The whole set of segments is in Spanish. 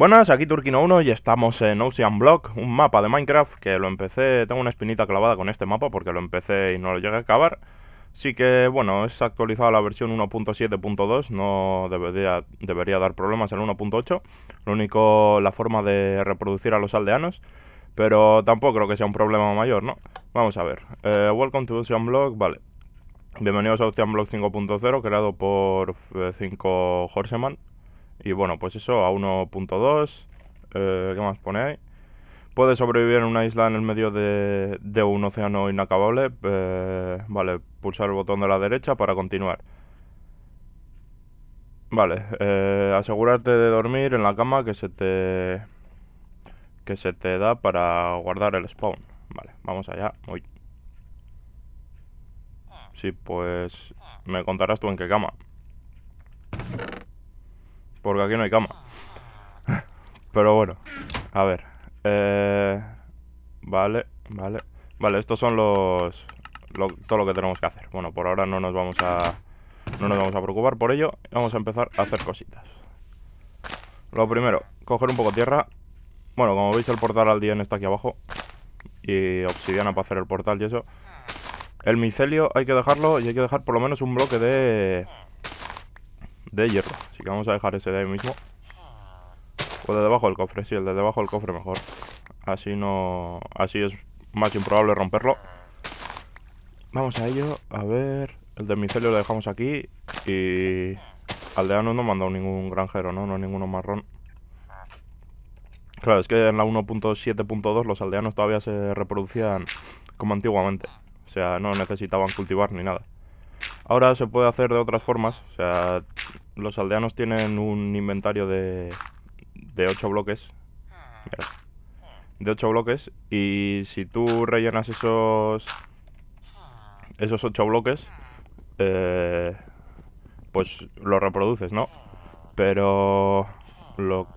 Buenas, aquí Turquino1 y estamos en Ocean Block, un mapa de Minecraft que lo empecé, tengo una espinita clavada con este mapa porque lo empecé y no lo llegué a acabar. Sí que, bueno, es actualizada la versión 1.7.2, no debería, dar problemas el 1.8, lo único, la forma de reproducir a los aldeanos, pero tampoco creo que sea un problema mayor, ¿no? Vamos a ver, eh, welcome to Ocean Block, vale. Bienvenidos a Ocean Block 5.0, creado por 5 eh, Horseman, y bueno, pues eso, a 1.2. Eh, ¿Qué más pone ahí? Puede sobrevivir en una isla en el medio de, de un océano inacabable. Eh, vale, pulsar el botón de la derecha para continuar. Vale, eh, asegurarte de dormir en la cama que se te que se te da para guardar el spawn. Vale, vamos allá. Uy. Sí, pues me contarás tú en qué cama. Porque aquí no hay cama. Pero bueno, a ver. Eh, vale, vale. Vale, estos son los... todo lo que tenemos que hacer. Bueno, por ahora no nos vamos a... No nos vamos a preocupar por ello. Vamos a empezar a hacer cositas. Lo primero, coger un poco de tierra. Bueno, como veis el portal al día está aquí abajo. Y obsidiana para hacer el portal y eso. El micelio hay que dejarlo y hay que dejar por lo menos un bloque de de hierro. Así que vamos a dejar ese de ahí mismo. O de debajo del cofre, sí, el de debajo del cofre mejor. Así no... Así es más improbable romperlo. Vamos a ello. A ver... El de micelio lo dejamos aquí. Y... aldeanos no mandó ningún granjero, ¿no? No ninguno marrón. Claro, es que en la 1.7.2 los aldeanos todavía se reproducían como antiguamente. O sea, no necesitaban cultivar ni nada. Ahora se puede hacer de otras formas. O sea, los aldeanos tienen un inventario de, de 8 bloques. de 8 bloques. Y si tú rellenas esos, esos 8 bloques, eh, pues lo reproduces, ¿no? Pero lo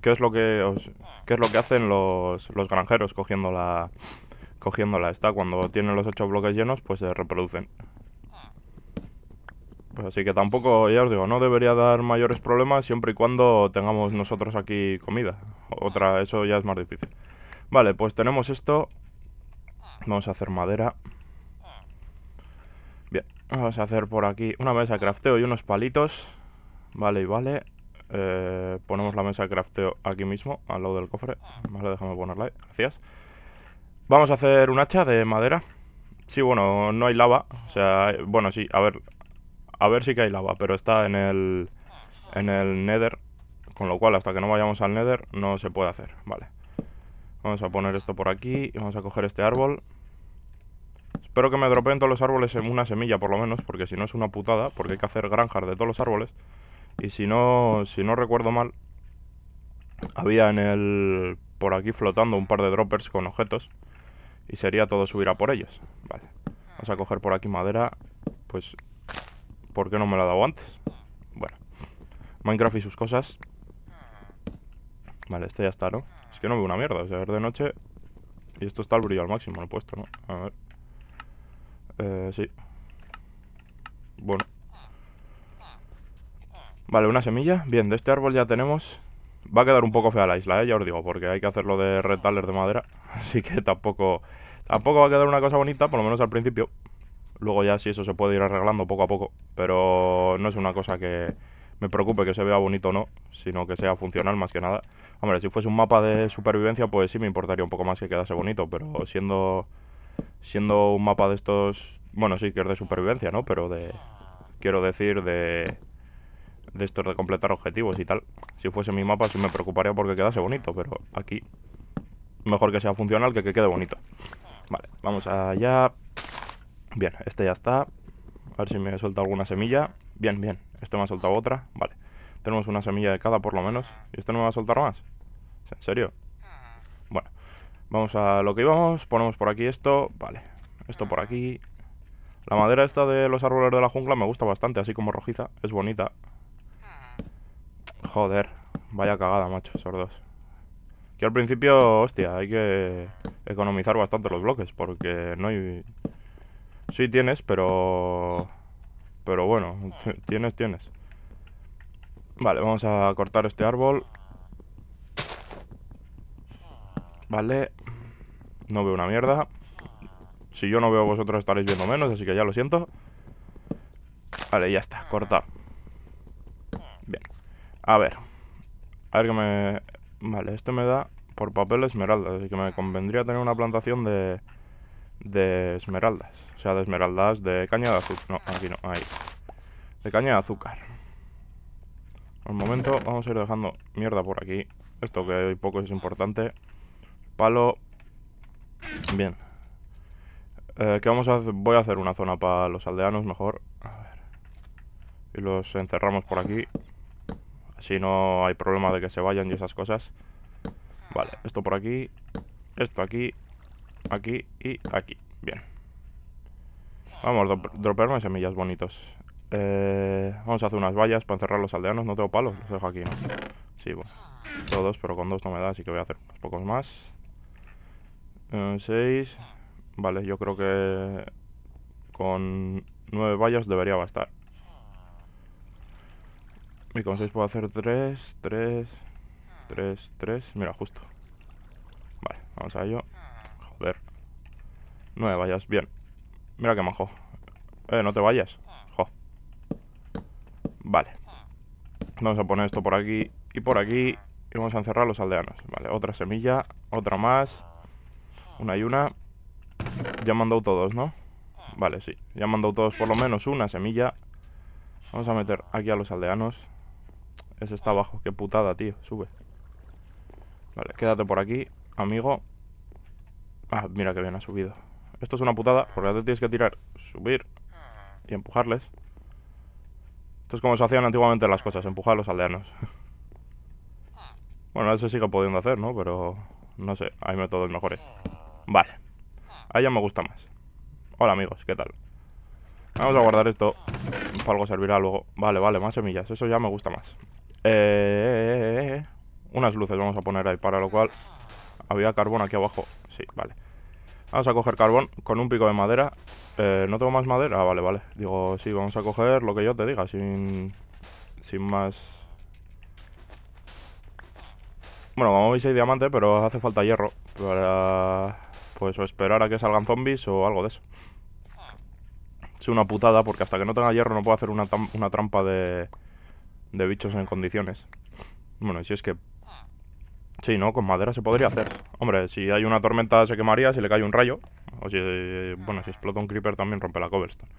¿Qué es lo que es lo que hacen los granjeros cogiendo la cogiéndola está, Cuando tienen los ocho bloques llenos, pues se reproducen. Pues así que tampoco, ya os digo, no debería dar mayores problemas siempre y cuando tengamos nosotros aquí comida. Otra, eso ya es más difícil. Vale, pues tenemos esto. Vamos a hacer madera. Bien, vamos a hacer por aquí una mesa de crafteo y unos palitos. Vale, y vale. Eh, ponemos la mesa de crafteo aquí mismo, al lado del cofre. Vale, déjame ponerla ahí. Gracias. Vamos a hacer un hacha de madera. Sí, bueno, no hay lava. O sea, bueno, sí, a ver. A ver si que hay lava, pero está en el. En el nether. Con lo cual, hasta que no vayamos al nether, no se puede hacer. Vale. Vamos a poner esto por aquí. Y vamos a coger este árbol. Espero que me dropen todos los árboles en una semilla, por lo menos. Porque si no es una putada. Porque hay que hacer granjas de todos los árboles. Y si no, si no recuerdo mal, había en el. Por aquí flotando un par de droppers con objetos. Y sería todo subir a por ellos. Vale. Vamos a coger por aquí madera. Pues, ¿por qué no me la he dado antes? Bueno. Minecraft y sus cosas. Vale, este ya está, ¿no? Es que no veo una mierda. O sea, es de noche. Y esto está al brillo al máximo, lo he puesto, ¿no? A ver. Eh, sí. Bueno. Vale, una semilla. Bien, de este árbol ya tenemos Va a quedar un poco fea la isla, ¿eh? ya os digo, porque hay que hacerlo de retales de madera. Así que tampoco, tampoco va a quedar una cosa bonita, por lo menos al principio. Luego ya si eso se puede ir arreglando poco a poco. Pero no es una cosa que me preocupe que se vea bonito o no, sino que sea funcional más que nada. Hombre, si fuese un mapa de supervivencia, pues sí me importaría un poco más que quedase bonito, pero siendo, siendo un mapa de estos... Bueno, sí que es de supervivencia, ¿no? Pero de... Quiero decir, de de estos de completar objetivos y tal. Si fuese mi mapa, sí me preocuparía porque quedase bonito, pero aquí mejor que sea funcional que que quede bonito. Vale, vamos allá. Bien, este ya está. A ver si me suelta alguna semilla. Bien, bien. Este me ha soltado otra. Vale. Tenemos una semilla de cada por lo menos. ¿Y este no me va a soltar más? ¿En serio? Bueno. Vamos a lo que íbamos. Ponemos por aquí esto. Vale. Esto por aquí. La madera esta de los árboles de la jungla me gusta bastante, así como rojiza. Es bonita. Joder, vaya cagada, macho, sordos. Que al principio, hostia, hay que economizar bastante los bloques, porque no hay... Sí tienes, pero... Pero bueno, tienes, tienes. Vale, vamos a cortar este árbol. Vale. No veo una mierda. Si yo no veo, vosotros estaréis viendo menos, así que ya lo siento. Vale, ya está, corta a ver. A ver que me... Vale, esto me da por papel esmeraldas, así que me convendría tener una plantación de... De esmeraldas. O sea, de esmeraldas de caña de azúcar. No, aquí no, ahí. De caña de azúcar. Al momento vamos a ir dejando mierda por aquí. Esto que hay poco es importante. Palo. Bien. Eh, ¿Qué vamos a hacer? Voy a hacer una zona para los aldeanos mejor. A ver. Y los encerramos por aquí. Si no hay problema de que se vayan y esas cosas. Vale, esto por aquí, esto aquí, aquí y aquí. Bien. Vamos, dro dropearme semillas bonitos. Eh, vamos a hacer unas vallas para encerrar los aldeanos. No tengo palos, los dejo aquí, Sí, bueno. Todos, pero con dos no me da, así que voy a hacer unos pocos más. Eh, seis. Vale, yo creo que con nueve vallas debería bastar. Y con puedo hacer 3, 3, 3, 3. Mira, justo. Vale, vamos a ello. Joder. No vayas, bien. Mira que majo. Eh, no te vayas. Vale. Vamos a poner esto por aquí y por aquí. Y vamos a encerrar los aldeanos. Vale, otra semilla, otra más. Una y una. Ya han todos, ¿no? Vale, sí. Ya han todos por lo menos una semilla. Vamos a meter aquí a los aldeanos. Ese está abajo. Qué putada, tío. Sube. Vale, quédate por aquí, amigo. Ah, mira que bien, ha subido. Esto es una putada, porque antes tienes que tirar, subir y empujarles. Esto es como se hacían antiguamente las cosas, empujar a los aldeanos. bueno, eso sigue pudiendo hacer, ¿no? Pero no sé, hay métodos mejores. Vale. Ahí ya me gusta más. Hola, amigos, ¿qué tal? Vamos a guardar esto. Para algo servirá luego. Vale, vale, más semillas. Eso ya me gusta más. Eh, unas luces vamos a poner ahí, para lo cual... ¿Había carbón aquí abajo? Sí, vale. Vamos a coger carbón con un pico de madera. Eh, ¿No tengo más madera? Ah, vale, vale. Digo, sí, vamos a coger lo que yo te diga, sin... Sin más... Bueno, como veis hay diamante, pero hace falta hierro para... Pues o esperar a que salgan zombies o algo de eso. Es una putada, porque hasta que no tenga hierro no puedo hacer una trampa de de bichos en condiciones. Bueno, si es que... Sí, ¿no? Con madera se podría hacer. Hombre, si hay una tormenta se quemaría, si le cae un rayo. O si... Bueno, si explota un creeper también rompe la cobblestone.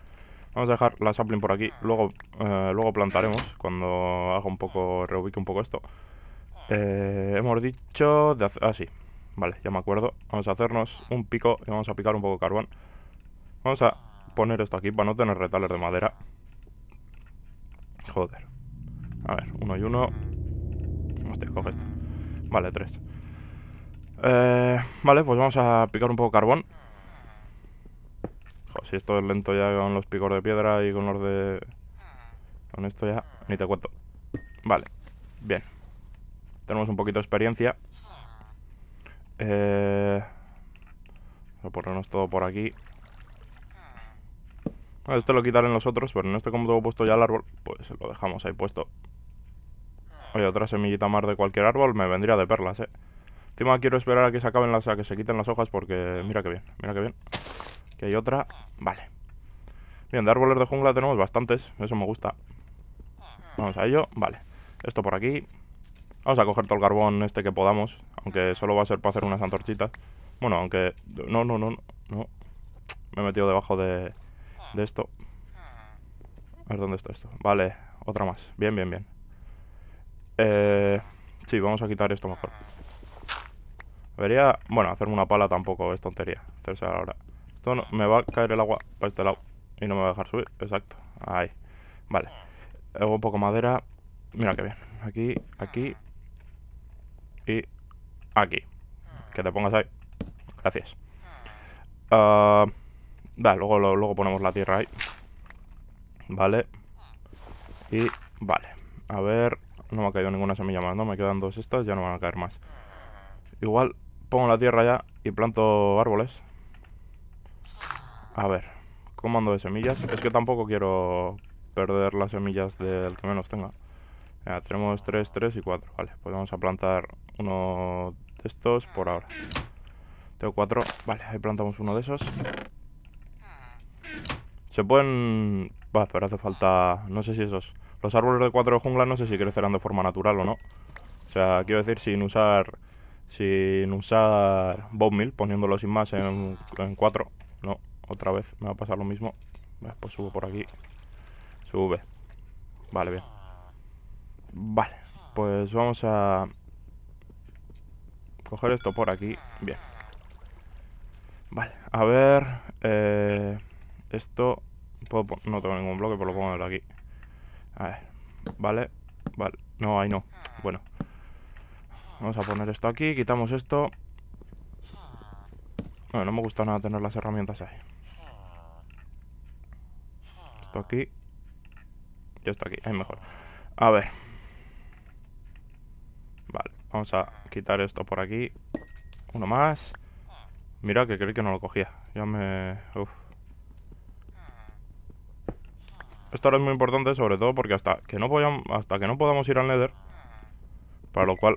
Vamos a dejar la sapling por aquí. Luego, eh, luego plantaremos cuando haga un poco... Reubique un poco esto. Eh, hemos dicho... De Ah, sí. Vale, ya me acuerdo. Vamos a hacernos un pico y vamos a picar un poco de carbón. Vamos a poner esto aquí para no tener retales de madera. Joder. A ver, uno y uno. Hostia, coge esto. Vale, tres. Eh, vale, pues vamos a picar un poco de carbón. si esto es lento ya con los picos de piedra y con los de... Con esto ya, ni te cuento. Vale, bien. Tenemos un poquito de experiencia. Eh... Vamos a ponernos todo por aquí. Esto lo quitaré en los otros, pero en este como tengo puesto ya el árbol, pues lo dejamos ahí puesto. Oye, otra semillita más de cualquier árbol me vendría de perlas, eh. Encima quiero esperar a que se acaben las, a que se quiten las hojas porque mira que bien, mira que bien. Que hay otra, vale. Bien, de árboles de jungla tenemos bastantes, eso me gusta. Vamos a ello, vale. Esto por aquí. Vamos a coger todo el carbón este que podamos, aunque solo va a ser para hacer unas antorchitas. Bueno, aunque... No, no, no, no. Me he metido debajo de, de esto. A ver dónde está esto. Vale, otra más. Bien, bien, bien. Eh, sí, vamos a quitar esto mejor. vería bueno, hacerme una pala tampoco es tontería. Hacerse ahora. Esto no, me va a caer el agua para este lado y no me va a dejar subir. Exacto. Ahí. Vale. Hago un poco de madera. Mira qué bien. Aquí, aquí y aquí. Que te pongas ahí. Gracias. Uh, da, luego, luego ponemos la tierra ahí. Vale. Y vale. A ver, no me ha caído ninguna semilla más, ¿no? Me quedan dos estas, ya no van a caer más. Igual pongo la tierra ya y planto árboles. A ver, ¿cómo ando de semillas. Es que tampoco quiero perder las semillas del que menos tenga. tenemos tres, tres y cuatro. Vale, pues vamos a plantar uno de estos por ahora. Tengo cuatro. Vale, ahí plantamos uno de esos. Se pueden... Va, pero hace falta... No sé si esos... Los árboles de cuatro de jungla no sé si crecerán de forma natural o no. O sea, quiero decir, sin usar sin usar mil, poniéndolo sin más en, en 4. No, otra vez me va a pasar lo mismo. Pues subo por aquí. Sube. Vale, bien. Vale, pues vamos a coger esto por aquí. Bien. Vale, a ver... Eh, esto... no tengo ningún bloque, por lo pongo aquí. A ver, vale, vale. No, ahí no. Bueno. Vamos a poner esto aquí, quitamos esto. Bueno, no me gusta nada tener las herramientas ahí. Esto aquí. Y esto aquí, ahí mejor. A ver. Vale, vamos a quitar esto por aquí. Uno más. Mira que creí que no lo cogía. Ya me... Uf. Esto ahora es muy importante, sobre todo porque hasta que no, podamos, hasta que no podamos ir al Nether, para lo cual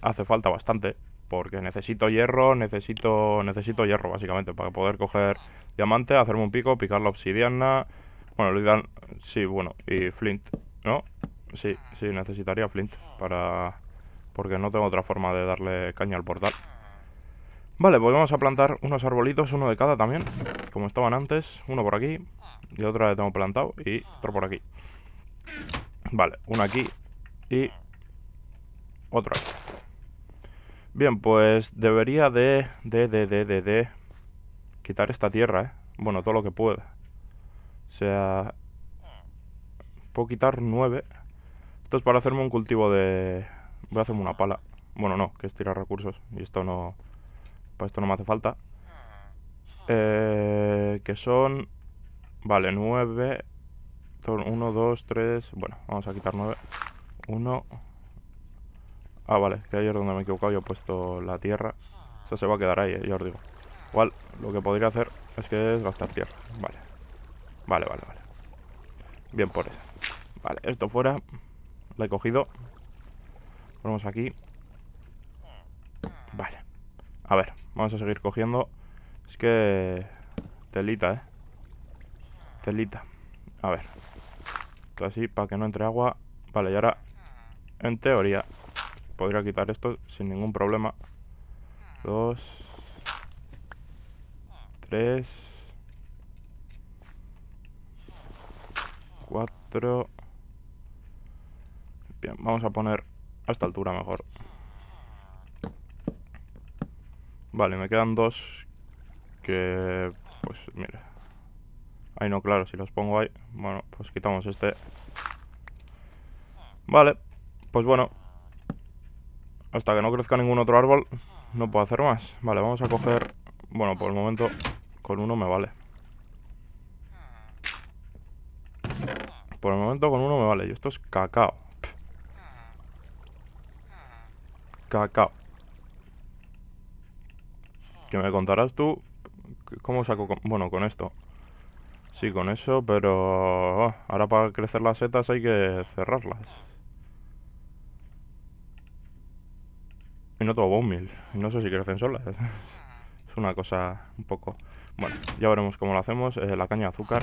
hace falta bastante, porque necesito hierro, necesito necesito hierro básicamente para poder coger diamante, hacerme un pico, picar la obsidiana, bueno, lo Dan. sí, bueno, y flint, ¿no? Sí, sí, necesitaría flint para porque no tengo otra forma de darle caña al portal. Vale, pues vamos a plantar unos arbolitos, uno de cada también, como estaban antes, uno por aquí, y otra la tengo plantado y otro por aquí. Vale, una aquí y otro aquí. Bien, pues debería de, de, de, de, de, quitar esta tierra, ¿eh? Bueno, todo lo que pueda. O sea, puedo quitar nueve. Esto es para hacerme un cultivo de... Voy a hacerme una pala. Bueno, no, que es tirar recursos. Y esto no... Para esto no me hace falta. Eh, que son Vale, 9. 1, 2, 3. Bueno, vamos a quitar 9. 1. Ah, vale, que ayer donde me he equivocado yo he puesto la tierra. Eso se va a quedar ahí, yo eh, ya os digo. Igual, lo que podría hacer es que es gastar tierra. Vale. Vale, vale, vale. Bien por eso. Vale, esto fuera. La he cogido. Ponemos aquí. Vale. A ver, vamos a seguir cogiendo. Es que... Telita, eh celita, A ver. Esto así para que no entre agua. Vale, y ahora, en teoría, podría quitar esto sin ningún problema. Dos. Tres. Cuatro. Bien, vamos a poner a esta altura mejor. Vale, me quedan dos que... Pues mira, Ahí no, claro, si los pongo ahí Bueno, pues quitamos este Vale, pues bueno Hasta que no crezca ningún otro árbol No puedo hacer más Vale, vamos a coger Bueno, por el momento con uno me vale Por el momento con uno me vale Y esto es cacao Cacao ¿Qué me contarás tú ¿Cómo saco? Bueno, con esto Sí, con eso, pero... Oh, ahora para crecer las setas hay que cerrarlas. Y no todo bone No sé si crecen solas. es una cosa un poco... Bueno, ya veremos cómo lo hacemos. Eh, la caña de azúcar.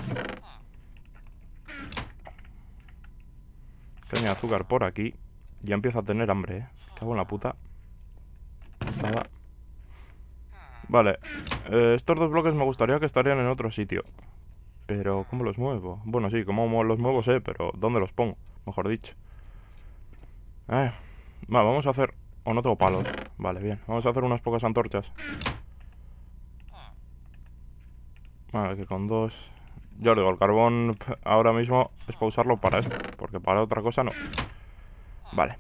Caña de azúcar por aquí. Ya empiezo a tener hambre, ¿eh? Cago en la puta. Vale. Eh, estos dos bloques me gustaría que estarían en otro sitio. Pero, ¿cómo los muevo? Bueno, sí, cómo los muevo sé, pero ¿dónde los pongo? Mejor dicho. Eh, vamos a hacer... O oh, no tengo palos. Vale, bien. Vamos a hacer unas pocas antorchas. Vale, que con dos... yo os digo, el carbón ahora mismo es para usarlo para esto. Porque para otra cosa no. Vale.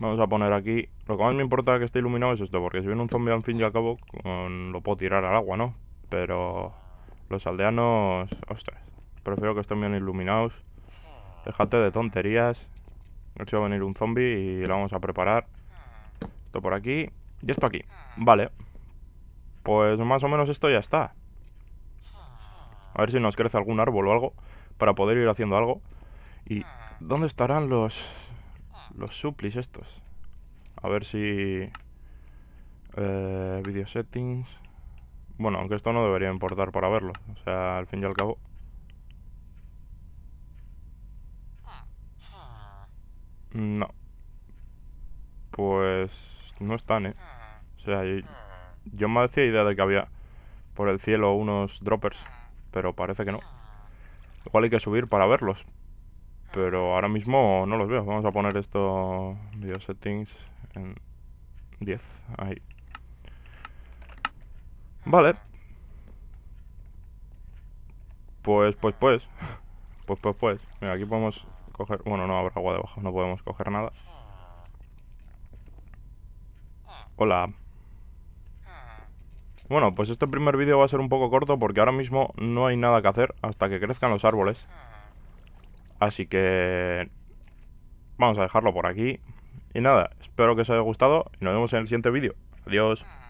Vamos a poner aquí... Lo que más me importa que esté iluminado es esto. Porque si viene un zombie, al fin y al cabo, con... lo puedo tirar al agua, ¿no? Pero... Los aldeanos... Ostras. Prefiero que estén bien iluminados. Déjate de tonterías. He hecho a venir un zombie y lo vamos a preparar. Esto por aquí. Y esto aquí. Vale. Pues más o menos esto ya está. A ver si nos crece algún árbol o algo. Para poder ir haciendo algo. ¿Y dónde estarán los... Los suplis estos? A ver si... Eh, video settings... Bueno, aunque esto no debería importar para verlo. O sea, al fin y al cabo... No. Pues... No están, ¿eh? O sea, yo, me hacía idea de que había por el cielo unos droppers, pero parece que no. Igual hay que subir para verlos. Pero ahora mismo no los veo. Vamos a poner esto... Video settings en 10. Ahí. Vale. Pues, pues, pues. Pues, pues, pues. Mira, aquí podemos coger... Bueno, no habrá agua debajo, no podemos coger nada. Hola. Bueno, pues este primer vídeo va a ser un poco corto porque ahora mismo no hay nada que hacer hasta que crezcan los árboles. Así que... Vamos a dejarlo por aquí. Y nada, espero que os haya gustado y nos vemos en el siguiente vídeo. Adiós.